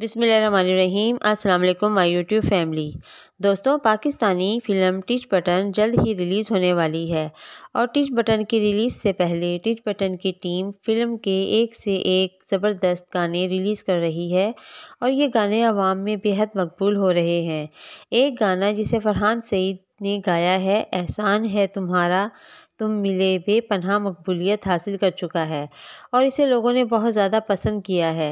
बिसमीम अस्सलाम my YouTube family दोस्तों पाकिस्तानी फ़िल्म टिच बटन जल्द ही रिलीज़ होने वाली है और टिच बटन की रिलीज़ से पहले टिच बटन की टीम फ़िल्म के एक से एक ज़बरदस्त गाने रिलीज़ कर रही है और ये गाने आवाम में बेहद मकबूल हो रहे हैं एक गाना जिसे फरहान सईद ने गाया है एहसान है तुम्हारा तुम मिले बेपनाह मकबूलियत हासिल कर चुका है और इसे लोगों ने बहुत ज़्यादा पसंद किया है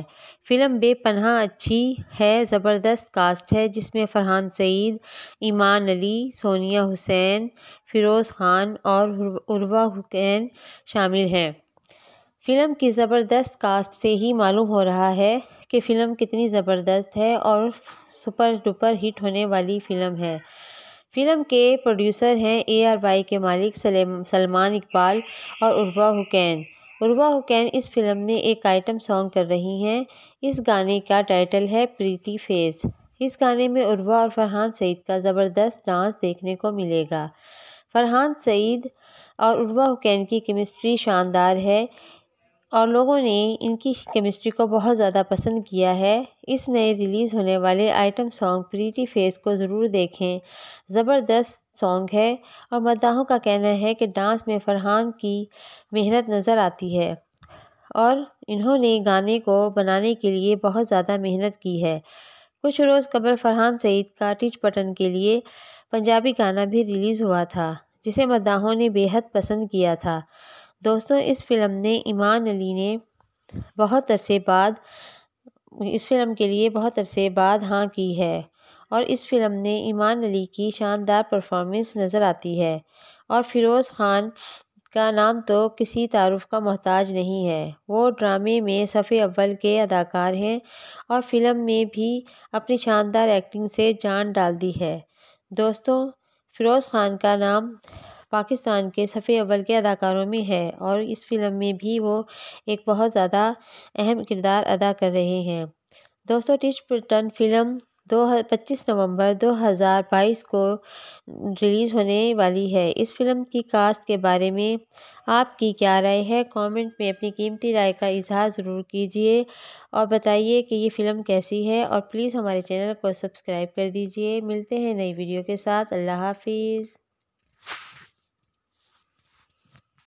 फ़िल्म बेपनाह अच्छी है ज़बरदस्त कास्ट है जिसमें फरहान सईद ईमान अली सोनिया हुसैन फ़िरोज़ ख़ान और उर्वा हुकैन शामिल हैं फ़िल्म की ज़बरदस्त कास्ट से ही मालूम हो रहा है कि फ़िल्म कितनी ज़बरदस्त है और सुपर डुपर हिट होने वाली फ़िल्म है फिल्म के प्रोड्यूसर हैं ए आर वाई के मालिक सलमान इकबाल और उर्वा हुकैन उर्वा हुकैन इस फिल्म में एक आइटम सॉन्ग कर रही हैं इस गाने का टाइटल है प्रीति फेस इस गाने में उर्वा और फरहान सईद का ज़बरदस्त डांस देखने को मिलेगा फरहान सईद और उर्वा हुकैन की केमिस्ट्री शानदार है और लोगों ने इनकी केमिस्ट्री को बहुत ज़्यादा पसंद किया है इस नए रिलीज़ होने वाले आइटम सॉन्ग प्रीटी फेस को ज़रूर देखें ज़बरदस्त सॉन्ग है और मद्दाहों का कहना है कि डांस में फरहान की मेहनत नज़र आती है और इन्होंने गाने को बनाने के लिए बहुत ज़्यादा मेहनत की है कुछ रोज़ कबल फरहान सईद का टिच पटन के लिए पंजाबी गाना भी रिलीज़ हुआ था जिसे मदाहों ने बेहद पसंद किया था दोस्तों इस फ़िल्म ने ईमान अली ने बहुत अरसे बाद इस फ़िल्म के लिए बहुत अरसे बाद हाँ की है और इस फ़िल्म ने ईमान अली की शानदार परफॉर्मेंस नज़र आती है और फ़िरोज़ ख़ान का नाम तो किसी तारुफ का मोहताज नहीं है वो ड्रामे में सफ़े अव्वल के अदाकार हैं और फ़िल्म में भी अपनी शानदार एक्टिंग से जान डाल दी है दोस्तों फ़िरोज़ ख़ान का नाम पाकिस्तान के सफ़े अव्वल के अदाकारों में है और इस फ़िल्म में भी वो एक बहुत ज़्यादा अहम किरदार अदा कर रहे हैं दोस्तों टिच पुलटन फ़िल्म दो पच्चीस नवंबर 2022 को रिलीज़ होने वाली है इस फिल्म की कास्ट के बारे में आपकी क्या राय है कमेंट में अपनी कीमती राय का इजहार ज़रूर कीजिए और बताइए कि ये फ़िल्म कैसी है और प्लीज़ हमारे चैनल को सब्सक्राइब कर दीजिए मिलते हैं नई वीडियो के साथ अल्लाह हाफिज़